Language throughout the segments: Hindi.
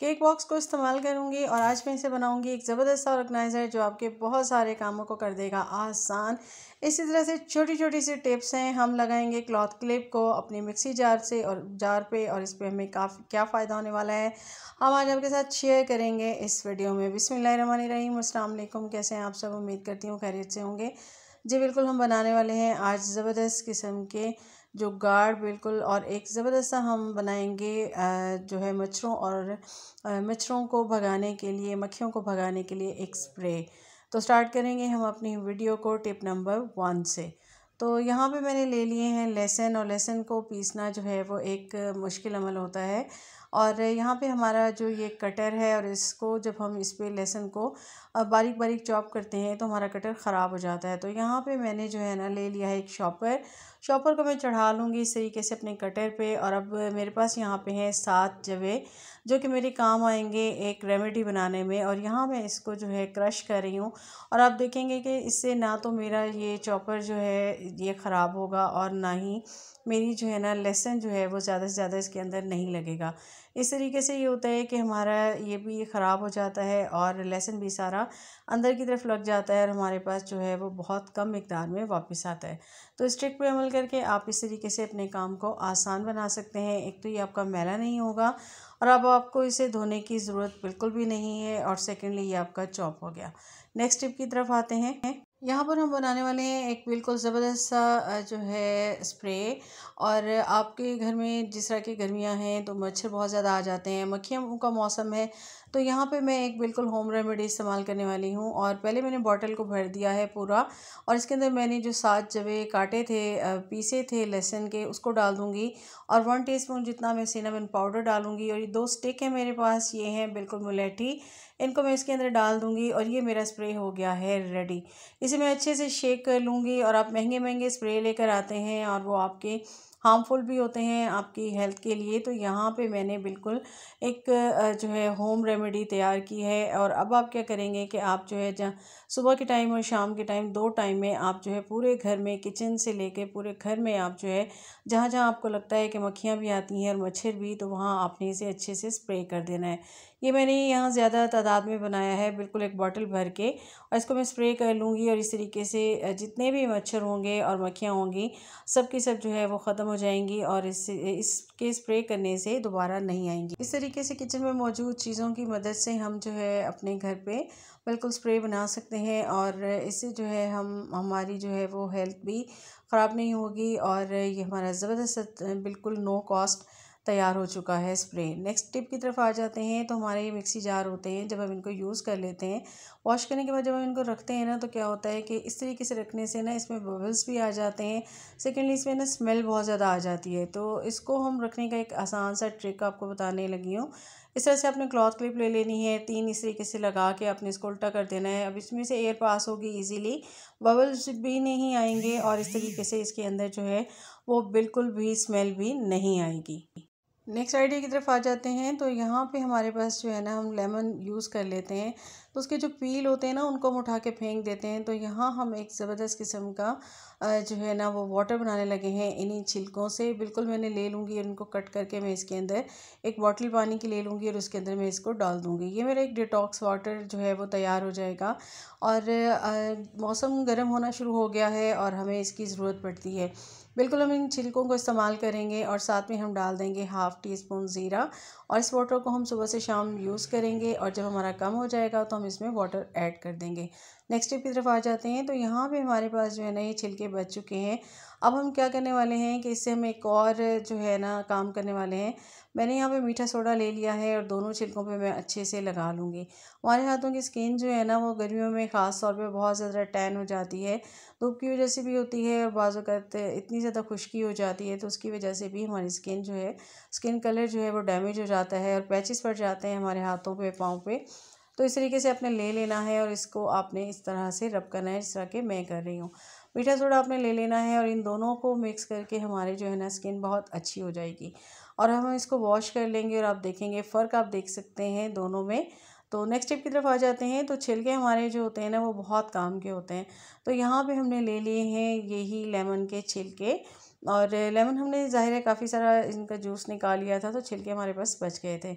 केक बॉक्स को इस्तेमाल करूँगी और आज मैं इसे बनाऊँगी एक ज़बरदस्त ऑर्गेनाइज़र जो आपके बहुत सारे कामों को कर देगा आसान इसी तरह से छोटी छोटी सी टिप्स हैं हम लगाएंगे क्लॉथ क्लिप को अपने मिक्सी जार से और जार पे और इस पर हमें काफ़ी क्या फ़ायदा होने वाला है हम आज आपके साथ शेयर करेंगे इस वीडियो में रहीम अल्लाम कैसे हैं आप सब उम्मीद करती हूँ खैरियत से होंगे जी बिल्कुल हम बनाने वाले हैं आज ज़बरदस्त किस्म के जो गार्ड बिल्कुल और एक ज़बरदस्त हम बनाएंगे जो है मच्छरों और मच्छरों को भगाने के लिए मक्खियों को भगाने के लिए एक स्प्रे तो स्टार्ट करेंगे हम अपनी वीडियो को टिप नंबर वन से तो यहाँ पे मैंने ले लिए हैं लहसन और लहसुन को पीसना जो है वो एक मुश्किल अमल होता है और यहाँ पे हमारा जो ये कटर है और इसको जब हम इस पर लहसुन को बारीक बारीक चॉप करते हैं तो हमारा कटर ख़राब हो जाता है तो यहाँ पे मैंने जो है ना ले लिया है एक शॉपर शॉपर को मैं चढ़ा लूँगी इस तरीके से अपने कटर पे और अब मेरे पास यहाँ पे है सात जवे जो कि मेरे काम आएंगे एक रेमेडी बनाने में और यहाँ मैं इसको जो है क्रश कर रही हूँ और आप देखेंगे कि इससे ना तो मेरा ये चॉपर जो है ये ख़राब होगा और ना ही मेरी जो है ना लेसन जो है वो ज़्यादा से ज़्यादा इसके अंदर नहीं लगेगा इस तरीके से ये होता है कि हमारा ये भी ख़राब हो जाता है और लहसन भी सारा अंदर की तरफ लग जाता है और हमारे पास जो है वो बहुत कम मकदार में वापस आता है तो इस ट्रिक पर अमल करके आप इस तरीके से अपने काम को आसान बना सकते हैं एक तो ये आपका मैला नहीं होगा और अब आपको इसे धोने की ज़रूरत बिल्कुल भी नहीं है और सेकेंडली ये आपका चॉप हो गया नेक्स्ट टिप की तरफ आते हैं यहाँ पर हम बनाने वाले हैं एक बिल्कुल ज़बरदस्त सा जो है स्प्रे और आपके घर में जिस तरह की गर्मियाँ हैं तो मच्छर बहुत ज़्यादा आ जाते हैं मक्खियों का मौसम है तो यहाँ पे मैं एक बिल्कुल होम रेमेडी इस्तेमाल करने वाली हूँ और पहले मैंने बॉटल को भर दिया है पूरा और इसके अंदर मैंने जो सात जवे काटे थे पीसे थे लहसुन के उसको डाल दूँगी और वन स्पून जितना मैं सीनामिन पाउडर डालूँगी और ये दो स्टिक हैं मेरे पास ये हैं बिल्कुल मुलेठी इनको मैं इसके अंदर डाल दूँगी और ये मेरा स्प्रे हो गया है रेडी इसे मैं अच्छे से शेक कर लूँगी और आप महंगे महंगे स्प्रे लेकर आते हैं और वो आपके हार्मफुल भी होते हैं आपकी हेल्थ के लिए तो यहाँ पे मैंने बिल्कुल एक जो है होम रेमेडी तैयार की है और अब आप क्या करेंगे कि आप जो है जहाँ सुबह के टाइम और शाम के टाइम दो टाइम में आप जो है पूरे घर में किचन से लेके पूरे घर में आप जो है जहाँ जहाँ आपको लगता है कि मक्खियाँ भी आती हैं और मच्छर भी तो वहाँ आपने इसे अच्छे से स्प्रे कर देना है ये मैंने यहाँ ज़्यादा तादाद में बनाया है बिल्कुल एक बॉटल भर के और इसको मैं स्प्रे कर लूँगी और इस तरीके से जितने भी मच्छर होंगे और मक्खियाँ होंगी सब की सब जो है वो ख़त्म हो जाएंगी और इस इसके स्प्रे करने से दोबारा नहीं आएंगी इस तरीके से किचन में मौजूद चीज़ों की मदद से हम जो है अपने घर पर बिल्कुल स्प्रे बना सकते हैं और इससे जो है हम हमारी जो है वो हेल्थ भी ख़राब नहीं होगी और ये हमारा ज़बरदस्त बिल्कुल नो कॉस्ट तैयार हो चुका है स्प्रे नेक्स्ट टिप की तरफ आ जाते हैं तो हमारे ये मिक्सी जार होते हैं जब हम इनको यूज़ कर लेते हैं वॉश करने के बाद जब हम इनको रखते हैं ना तो क्या होता है कि इस तरीके से रखने से ना इसमें बबल्स भी आ जाते हैं सेकेंडली इसमें ना स्मेल बहुत ज़्यादा आ जाती है तो इसको हम रखने का एक आसान सा ट्रिक आपको बताने लगी हूँ इस तरह से आपने क्लॉथ क्लिप ले लेनी है तीन इस तरीके से लगा के आपने इसको उल्टा कर देना है अब इसमें से एयर पास होगी इजीली बबल्स भी नहीं आएंगे और इस तरीके से इसके अंदर जो है वो बिल्कुल भी स्मेल भी नहीं आएगी नेक्स्ट आइडिया की तरफ आ जाते हैं तो यहाँ पे हमारे पास जो है ना हम लेमन यूज़ कर लेते हैं तो उसके जो पील होते हैं ना उनको हम उठा के फेंक देते हैं तो यहाँ हम एक ज़बरदस्त किस्म का जो है ना वो वाटर बनाने लगे हैं इन्हीं छिलकों से बिल्कुल मैंने ले लूँगी इनको कट करके मैं इसके अंदर एक बॉटल पानी की ले लूँगी और उसके अंदर मैं इसको डाल दूँगी ये मेरा एक डिटॉक्स वाटर जो है वो तैयार हो जाएगा और मौसम गर्म होना शुरू हो गया है और हमें इसकी ज़रूरत पड़ती है बिल्कुल हम इन छिलकों को इस्तेमाल करेंगे और साथ में हम डाल देंगे हाफ़ टी स्पून ज़ीरा और इस वाटर को हम सुबह से शाम यूज़ करेंगे और जब हमारा कम हो जाएगा तो हम इसमें वाटर ऐड कर देंगे नेक्स्ट स्टेप की तरफ आ जाते हैं तो यहाँ पे हमारे पास जो है ना ये छिलके बच चुके हैं अब हम क्या करने वाले हैं कि इससे हम एक और जो है ना काम करने वाले हैं मैंने यहाँ पे मीठा सोडा ले लिया है और दोनों छिलकों पे मैं अच्छे से लगा लूँगी हमारे हाथों की स्किन जो है ना वो गर्मियों में ख़ास तौर पर बहुत ज़्यादा टैन हो जाती है धूप की वजह से भी होती है और बाज़त इतनी ज़्यादा खुश्की हो जाती है तो उसकी वजह से भी हमारी स्किन जो है स्किन कलर जो है वो डैमेज हो जाता जाता है और पैचेस पड़ जाते हैं हमारे हाथों पे पाँव पे तो इस तरीके से आपने ले लेना है और इसको आपने इस तरह से रब करना है जिस तरह के मैं कर रही हूँ मीठा सोडा आपने ले लेना है और इन दोनों को मिक्स करके हमारे जो है ना स्किन बहुत अच्छी हो जाएगी और हम इसको वॉश कर लेंगे और आप देखेंगे फ़र्क आप देख सकते हैं दोनों में तो नेक्स्ट स्टेप की तरफ आ जाते हैं तो छिलके हमारे जो होते हैं ना वो बहुत काम के होते हैं तो यहाँ पे हमने ले लिए हैं यही लेमन के छिलके और लेमन हमने ज़ाहिर है काफ़ी सारा इनका जूस निकाल लिया था तो छिलके हमारे पास बच गए थे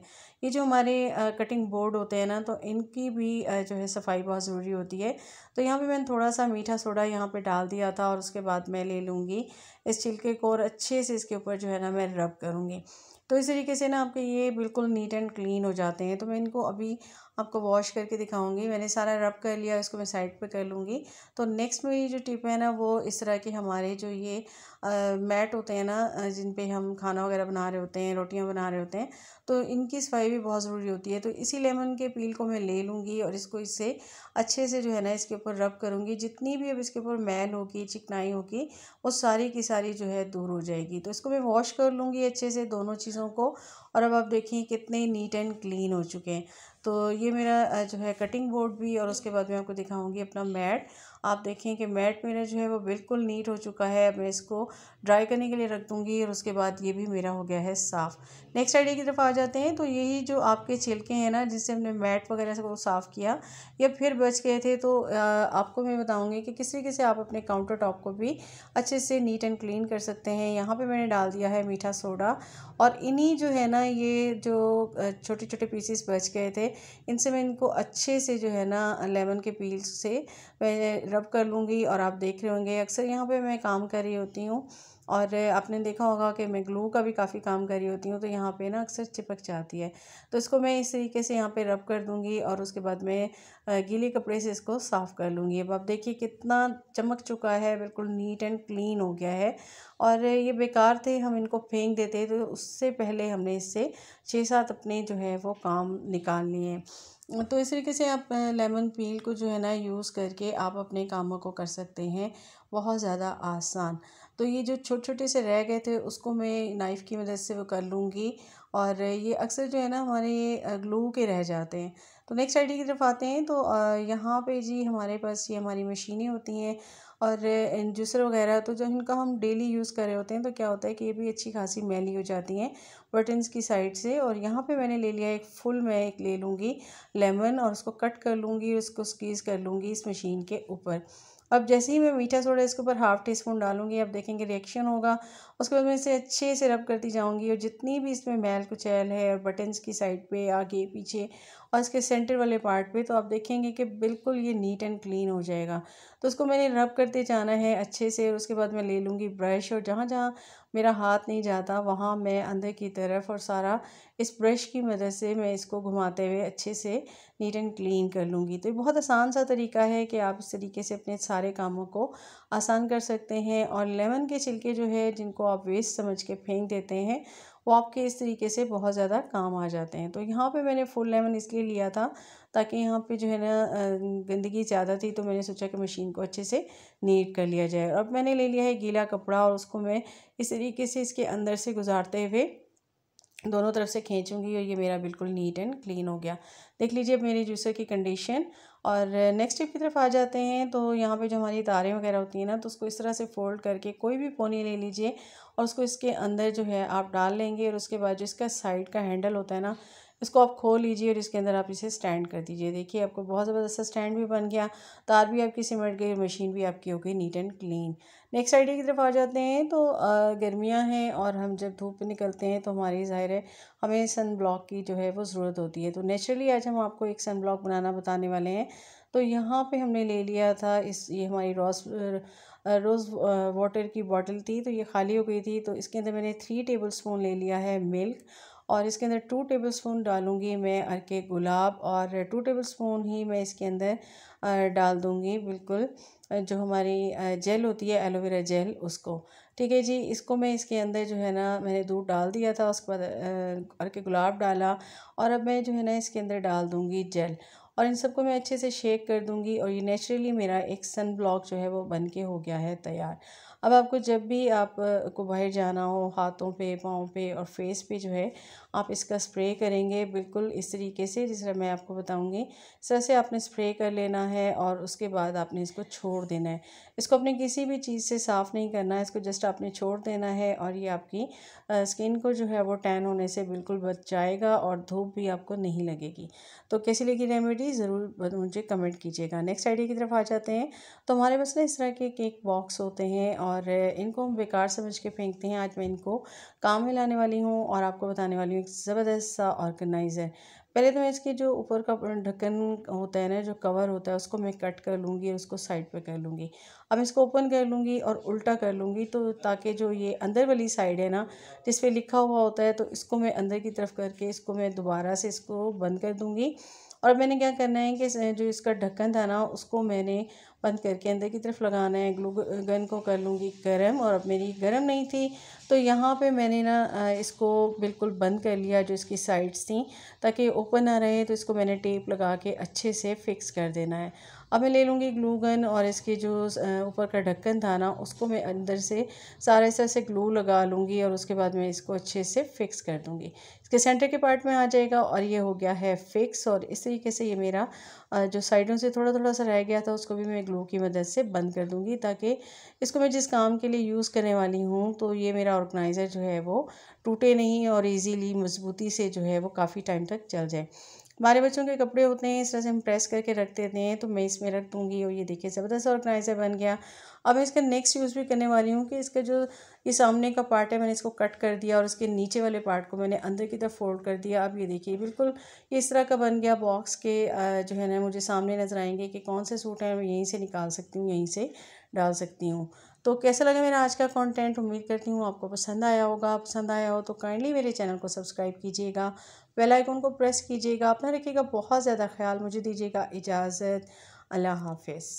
ये जो हमारे कटिंग बोर्ड होते हैं ना तो इनकी भी जो है सफाई बहुत ज़रूरी होती है तो यहाँ पे मैंने थोड़ा सा मीठा सोडा यहाँ पे डाल दिया था और उसके बाद मैं ले लूँगी इस छिलके को और अच्छे से इसके ऊपर जो है ना मैं रब करूँगी तो इस तरीके से ना आपके ये बिल्कुल नीट एंड क्लीन हो जाते हैं तो मैं इनको अभी आपको वॉश करके दिखाऊंगी मैंने सारा रब कर लिया इसको मैं साइड पे कर लूँगी तो नेक्स्ट मेरी जो टिप है ना वो इस तरह के हमारे जो ये आ, मैट होते हैं ना जिन पे हम खाना वगैरह बना रहे होते हैं रोटियां बना रहे होते हैं तो इनकी सफाई भी बहुत ज़रूरी होती है तो इसी लेमन के पील को मैं ले लूँगी और इसको इससे अच्छे से जो है ना इसके ऊपर रब करूँगी जितनी भी अब इसके ऊपर मैल होगी चिकनाई होगी वो सारी की सारी जो है दूर हो जाएगी तो इसको मैं वॉश कर लूँगी अच्छे से दोनों चीज़ों को और अब आप देखिए कितने नीट एंड क्लीन हो चुके हैं तो ये मेरा जो है कटिंग बोर्ड भी और उसके बाद मैं आपको दिखाऊंगी अपना मैट आप देखें कि मैट मेरा जो है वो बिल्कुल नीट हो चुका है मैं इसको ड्राई करने के लिए रख दूँगी और उसके बाद ये भी मेरा हो गया है साफ़ नेक्स्ट आइडिया की तरफ आ जाते हैं तो यही जो आपके छिलके हैं ना जिससे हमने मैट वगैरह से वो साफ़ किया या फिर बच गए थे तो आपको मैं बताऊँगी कि किस तरीके से आप अपने काउंटर टॉप को भी अच्छे से नीट एंड क्लीन कर सकते हैं यहाँ पर मैंने डाल दिया है मीठा सोडा और इन्हीं जो है ना ये जो छोटे छोटे पीसीस बच गए थे इनसे मैं इनको अच्छे से जो है ना लेमन के पील से मैं रब कर लूँगी और आप देख रहे होंगे अक्सर यहाँ पे मैं काम कर रही होती हूँ और आपने देखा होगा कि मैं ग्लू का भी काफ़ी काम कर रही होती हूँ तो यहाँ पे ना अक्सर चिपक जाती है तो इसको मैं इस तरीके से यहाँ पे रब कर दूँगी और उसके बाद मैं गीले कपड़े से इसको साफ़ कर लूँगी अब आप देखिए कितना चमक चुका है बिल्कुल नीट एंड क्लीन हो गया है और ये बेकार थे हम इनको फेंक देते तो उससे पहले हमने इससे छः सात अपने जो है वो काम निकाल लिए तो इस तरीके से आप लेमन पील को जो है ना यूज़ करके आप अपने कामों को कर सकते हैं बहुत ज़्यादा आसान तो ये जो छोटे छोटे से रह गए थे उसको मैं नाइफ़ की मदद से वो कर लूँगी और ये अक्सर जो है ना हमारे ये ग्लू के रह जाते हैं तो नेक्स्ट आइडिया की तरफ आते हैं तो यहाँ पे जी हमारे पास ये हमारी मशीनें होती हैं और जूसर वगैरह तो जो इनका हम डेली यूज़ कर रहे होते हैं तो क्या होता है कि ये भी अच्छी खासी मैली हो जाती हैं बटन्स की साइड से और यहाँ पे मैंने ले लिया एक फुल मैं एक ले लूँगी लेमन और उसको कट कर लूँगी उसको स्कीज कर लूँगी इस मशीन के ऊपर अब जैसे ही मैं मीठा सोडा इसके ऊपर हाफ़ टी स्पून डालूंगी आप देखेंगे रिएक्शन होगा उसके बाद मैं इसे अच्छे से रब करती जाऊंगी और जितनी भी इसमें मैल कुचैल है और बटन्स की साइड पे आगे पीछे और इसके सेंटर वाले पार्ट पे तो आप देखेंगे कि बिल्कुल ये नीट एंड क्लीन हो जाएगा तो उसको मैंने रब करते जाना है अच्छे से और उसके बाद मैं ले लूँगी ब्रश और जहाँ जहाँ मेरा हाथ नहीं जाता वहाँ मैं अंदर की तरफ और सारा इस ब्रश की मदद से मैं इसको घुमाते हुए अच्छे से नीट एंड क्लीन कर लूँगी तो ये बहुत आसान सा तरीका है कि आप इस तरीके से अपने सारे कामों को आसान कर सकते हैं और लेमन के छिलके जो है जिनको आप वेस्ट समझ के फेंक देते हैं वो आपके इस तरीके से बहुत ज़्यादा काम आ जाते हैं तो यहाँ पे मैंने फुल लेमन इसलिए लिया था ताकि यहाँ पे जो है ना गंदगी ज़्यादा थी तो मैंने सोचा कि मशीन को अच्छे से नीट कर लिया जाए अब मैंने ले लिया है गीला कपड़ा और उसको मैं इस तरीके से इसके अंदर से गुजारते हुए दोनों तरफ से खींचूंगी और ये मेरा बिल्कुल नीट एंड क्लीन हो गया देख लीजिए अब मेरे जूसर की कंडीशन और नेक्स्ट स्टेप की तरफ आ जाते हैं तो यहाँ पे जो हमारी तारें वगैरह होती हैं ना तो उसको इस तरह से फोल्ड करके कोई भी पोनी ले लीजिए और उसको इसके अंदर जो है आप डाल लेंगे और उसके बाद जो इसका साइड का हैंडल होता है ना इसको आप खोल लीजिए और इसके अंदर आप इसे स्टैंड कर दीजिए देखिए आपको बहुत ज़बरदस्त स्टैंड भी बन गया तार भी आपकी सिमट गई मशीन भी आपकी हो गई neat and clean next idea की तरफ आ जाते हैं तो गर्मियाँ हैं और हम जब धूप निकलते हैं तो हमारी ज़ाहिर है हमें सन ब्लॉक की जो है वो ज़रूरत होती है तो नेचुरली आज हम आपको एक सन ब्लॉक बनाना बताने वाले हैं तो यहाँ पे हमने ले लिया था इस ये हमारी रोज़ रोज़ वाटर की बॉटल थी तो ये खाली हो गई थी तो इसके अंदर मैंने थ्री टेबल स्पून ले लिया है मिल्क और इसके अंदर टू टेबल स्पून डालूँगी मैं अरके गुलाब और टू टेबल स्पून ही मैं इसके अंदर डाल दूँगी बिल्कुल जो हमारी जेल होती है एलोवेरा जेल उसको ठीक है जी इसको मैं इसके अंदर जो है ना मैंने दूध डाल दिया था उसके बाद अरके गुलाब डाला और अब मैं जो है ना इसके अंदर डाल दूँगी जेल और इन सबको मैं अच्छे से शेक कर दूँगी और ये नेचुरली मेरा एक सन ब्लॉक जो है वो बन के हो गया है तैयार अब आपको जब भी आप को बाहर जाना हो हाथों पे पाँव पे और फेस पे जो है आप इसका स्प्रे करेंगे बिल्कुल इस तरीके से जिस तरह मैं आपको बताऊंगी इस तरह से आपने स्प्रे कर लेना है और उसके बाद आपने इसको छोड़ देना है इसको अपने किसी भी चीज़ से साफ़ नहीं करना है इसको जस्ट आपने छोड़ देना है और ये आपकी स्किन को जो है वो टैन होने से बिल्कुल बच जाएगा और धूप भी आपको नहीं लगेगी तो कैसी लगी रेमेडी ज़रूर मुझे कमेंट कीजिएगा नेक्स्ट आइडिया की तरफ आ जाते हैं तो हमारे पास ना इस तरह के केक बॉक्स होते हैं और इनको हम बेकार समझ के फेंकते हैं आज मैं इनको काम में लाने वाली हूँ और आपको बताने वाली हूँ एक ज़बरदस्त सा ऑर्गेनाइज़र पहले तो मैं इसके जो ऊपर का ढक्कन होता है ना जो कवर होता है उसको मैं कट कर लूँगी और उसको साइड पे कर लूँगी अब इसको ओपन कर लूँगी और उल्टा कर लूँगी तो ताकि जो ये अंदर वाली साइड है ना जिस पर लिखा हुआ होता है तो इसको मैं अंदर की तरफ करके इसको मैं दोबारा से इसको बंद कर दूँगी और मैंने क्या करना है कि जो इसका ढक्कन था ना उसको मैंने बंद करके अंदर की तरफ लगाना है ग्लू गन को कर लूँगी गर्म और अब मेरी गर्म नहीं थी तो यहाँ पे मैंने ना इसको बिल्कुल बंद कर लिया जो इसकी साइड्स थी ताकि ओपन ना रहे तो इसको मैंने टेप लगा के अच्छे से फिक्स कर देना है अब मैं ले लूँगी ग्लू गन और इसके जो ऊपर का ढक्कन था ना उसको मैं अंदर से सारे से ऐसे ग्लू लगा लूँगी और उसके बाद मैं इसको अच्छे से फिक्स कर दूँगी इसके सेंटर के पार्ट में आ जाएगा और ये हो गया है फिक्स और इस तरीके से ये मेरा जो साइडों से थोड़ा थोड़ा सा रह गया था उसको भी मैं ग्लू की मदद से बंद कर दूँगी ताकि इसको मैं जिस काम के लिए यूज़ करने वाली हूँ तो ये मेरा हमारा ऑर्गेनाइज़र जो है वो टूटे नहीं और इजीली मजबूती से जो है वो काफ़ी टाइम तक चल जाए हमारे बच्चों के कपड़े होते हैं इस तरह से हम प्रेस करके रख देते हैं तो मैं इसमें रख दूँगी और ये देखिए ज़बरदस्त ऑर्गेनाइज़र बन गया अब मैं इसका नेक्स्ट यूज़ भी करने वाली हूँ कि इसका जो ये सामने का पार्ट है मैंने इसको कट कर दिया और इसके नीचे वाले पार्ट को मैंने अंदर की तरफ फोल्ड कर दिया अब ये देखिए बिल्कुल इस तरह का बन गया बॉक्स के जो है ना मुझे सामने नज़र आएंगे कि कौन से सूट हैं मैं यहीं से निकाल सकती हूँ यहीं से डाल सकती हूँ तो कैसे लगे मेरा आज का कंटेंट उम्मीद करती हूँ आपको पसंद आया होगा पसंद आया हो तो काइंडली मेरे चैनल को सब्सक्राइब कीजिएगा बेल आइकन को प्रेस कीजिएगा अपना रखिएगा बहुत ज़्यादा ख्याल मुझे दीजिएगा इजाज़त अल्लाह हाफिज़